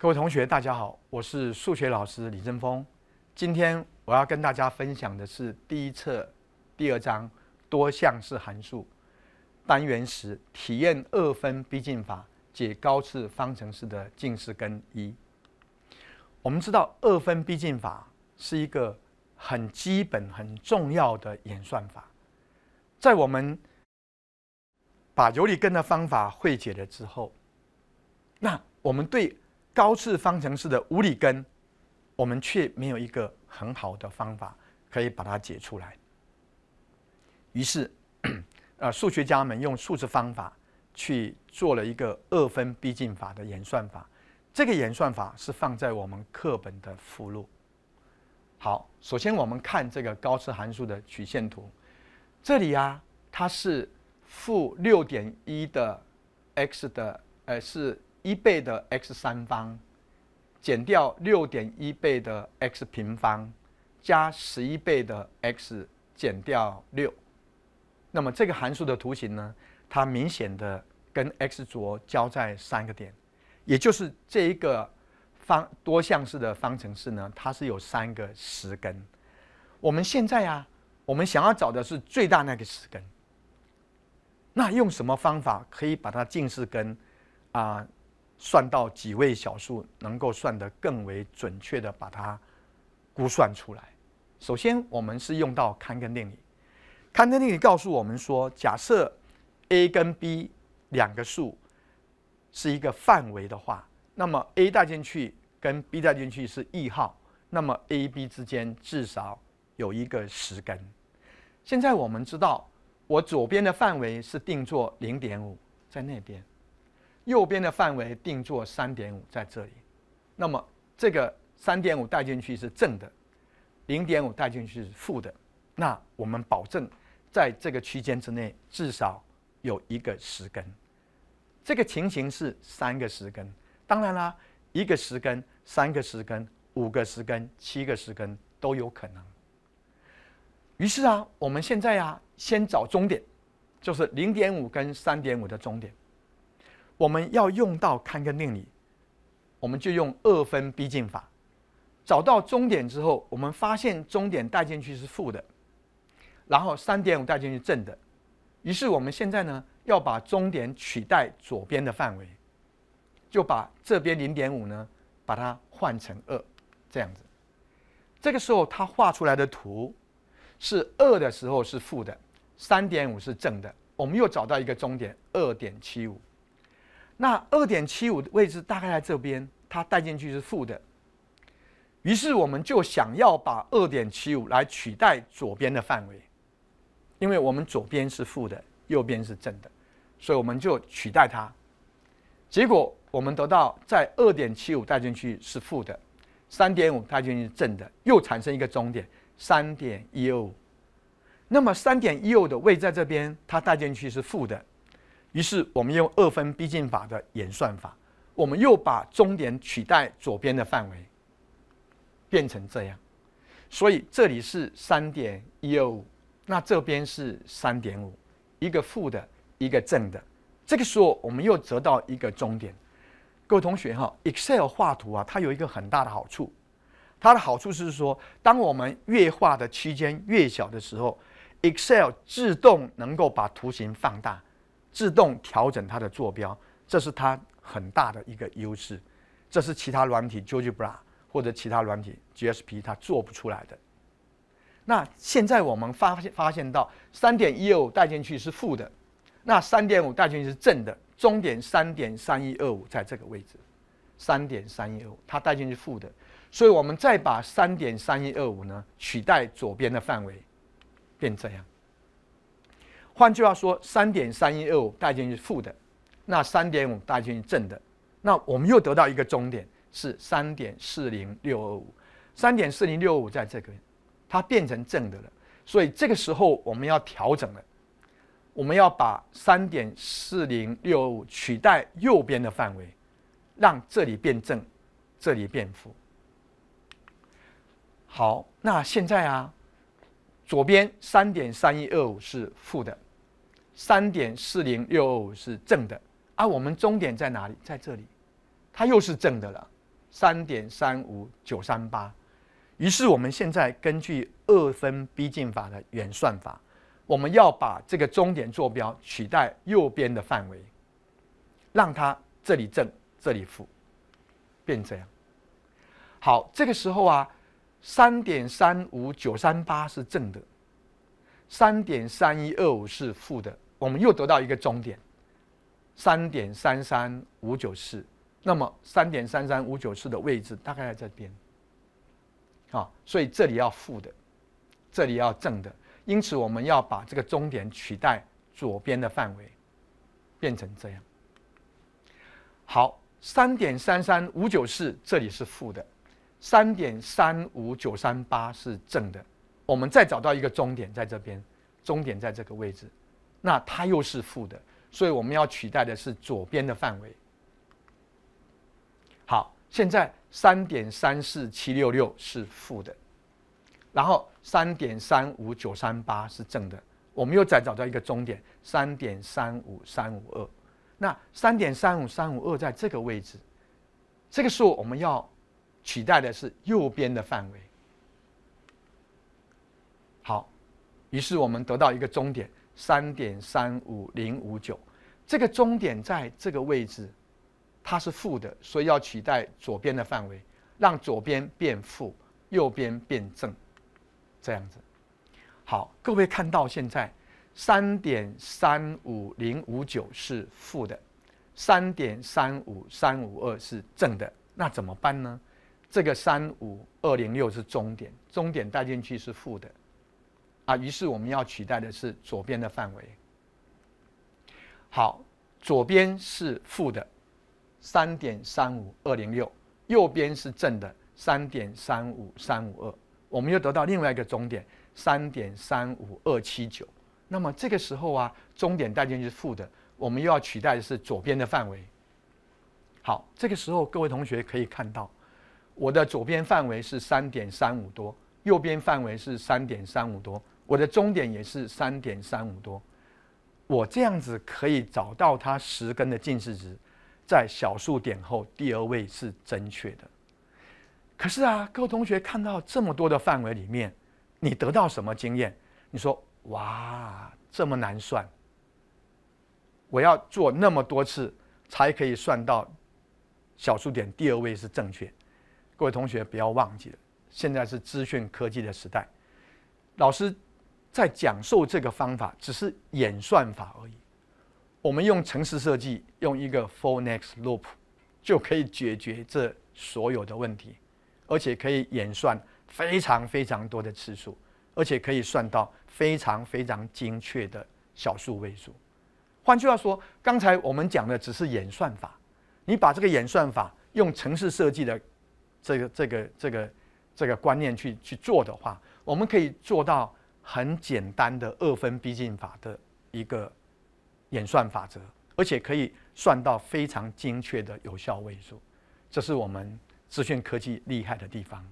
各位同学，大家好，我是数学老师李振峰。今天我要跟大家分享的是第一册第二章多项式函数单元时体验二分逼近法解高次方程式的近似根一。我们知道二分逼近法是一个很基本、很重要的演算法，在我们把有理根的方法会解了之后，那我们对高次方程式的无理根，我们却没有一个很好的方法可以把它解出来。于是，呃，数学家们用数字方法去做了一个二分逼近法的演算法。这个演算法是放在我们课本的附录。好，首先我们看这个高次函数的曲线图。这里啊，它是负六点一的 x 的，呃是。一倍的 x 三方减掉六点一倍的 x 平方加十一倍的 x 减掉六，那么这个函数的图形呢？它明显的跟 x 轴交在三个点，也就是这一个方多项式的方程式呢，它是有三个实根。我们现在啊，我们想要找的是最大那个实根。那用什么方法可以把它近似根啊？算到几位小数，能够算得更为准确的把它估算出来。首先，我们是用到刊根定理。刊根定理告诉我们说，假设 a 跟 b 两个数是一个范围的话，那么 a 带进去跟 b 带进去是异号，那么 a、b 之间至少有一个实根。现在我们知道，我左边的范围是定做零点五，在那边。右边的范围定做三点五在这里，那么这个三点五带进去是正的，零点五带进去是负的，那我们保证在这个区间之内至少有一个实根。这个情形是三个实根，当然啦，一个实根、三个实根、五个实根、七个实根都有可能。于是啊，我们现在呀，先找中点，就是零点五跟三点五的中点。我们要用到开根定理，我们就用二分逼近法，找到终点之后，我们发现终点带进去是负的，然后三点五带进去正的，于是我们现在呢要把终点取代左边的范围，就把这边零点五呢把它换成二，这样子，这个时候它画出来的图是二的时候是负的，三点五是正的，我们又找到一个终点二点七五。那二点七五的位置大概在这边，它带进去是负的。于是我们就想要把二点七五来取代左边的范围，因为我们左边是负的，右边是正的，所以我们就取代它。结果我们得到，在二点七五带进去是负的，三点五带进去是正的，又产生一个中点三点一五。那么三点一五的位在这边，它带进去是负的。于是，我们用二分逼近法的演算法，我们又把终点取代左边的范围，变成这样。所以这里是三点一二五，那这边是三点五，一个负的，一个正的。这个时候，我们又得到一个终点。各位同学哈，Excel 画图啊，它有一个很大的好处，它的好处是说，当我们越画的区间越小的时候，Excel 自动能够把图形放大。自动调整它的坐标，这是它很大的一个优势，这是其他软体 GeoGebra 或者其他软体 GSP 它做不出来的。那现在我们发现发现到三点一五带进去是负的，那三点五带进去是正的，终点三点三一二五在这个位置，三点三一二五它带进去负的，所以我们再把三点三一二五呢取代左边的范围，变这样。换句话说，三点三一二五代进去负的，那三点五代进去正的，那我们又得到一个终点是三点四零六二五，三点四零六二五在这个，它变成正的了。所以这个时候我们要调整了，我们要把三点四零六二五取代右边的范围，让这里变正，这里变负。好，那现在啊，左边三点三一二五是负的。三点四零六五是正的，而我们终点在哪里？在这里，它又是正的了，三点三五九三八。于是我们现在根据二分逼近法的原算法，我们要把这个终点坐标取代右边的范围，让它这里正，这里负，变这样。好，这个时候啊，三点三五九三八是正的，三点三一二五是负的。我们又得到一个终点，三点三三五九四。那么三点三三五九四的位置大概在这边，啊，所以这里要负的，这里要正的。因此我们要把这个终点取代左边的范围，变成这样。好，三点三三五九四这里是负的，三点三五九三八是正的。我们再找到一个终点在这边，终点在这个位置。那它又是负的，所以我们要取代的是左边的范围。好，现在三点三四七六六是负的，然后三点三五九三八是正的，我们又再找到一个终点三点三五三五二。那三点三五三五二在这个位置，这个时候我们要取代的是右边的范围。好，于是我们得到一个终点。三点三五零五九，这个终点在这个位置，它是负的，所以要取代左边的范围，让左边变负，右边变正，这样子。好，各位看到现在三点三五零五九是负的，三点三五三五二是正的，那怎么办呢？这个三五二零六是终点，终点带进去是负的。啊，于是我们要取代的是左边的范围。好，左边是负的三点三五二零六，右边是正的三点三五三五二，我们又得到另外一个终点三点三五二七九。那么这个时候啊，终点带进去是负的，我们又要取代的是左边的范围。好，这个时候各位同学可以看到，我的左边范围是三点三五多，右边范围是三点三五多。我的终点也是三点三五多，我这样子可以找到它十根的近似值，在小数点后第二位是正确的。可是啊，各位同学看到这么多的范围里面，你得到什么经验？你说哇，这么难算，我要做那么多次才可以算到小数点第二位是正确。各位同学不要忘记了，现在是资讯科技的时代，老师。在讲授这个方法，只是演算法而已。我们用程式设计，用一个 for next loop，就可以解决这所有的问题，而且可以演算非常非常多的次数，而且可以算到非常非常精确的小数位数。换句话说，刚才我们讲的只是演算法。你把这个演算法用程式设计的这个、这个、这个、这个观念去去做的话，我们可以做到。很简单的二分逼近法的一个演算法则，而且可以算到非常精确的有效位数，这是我们资讯科技厉害的地方。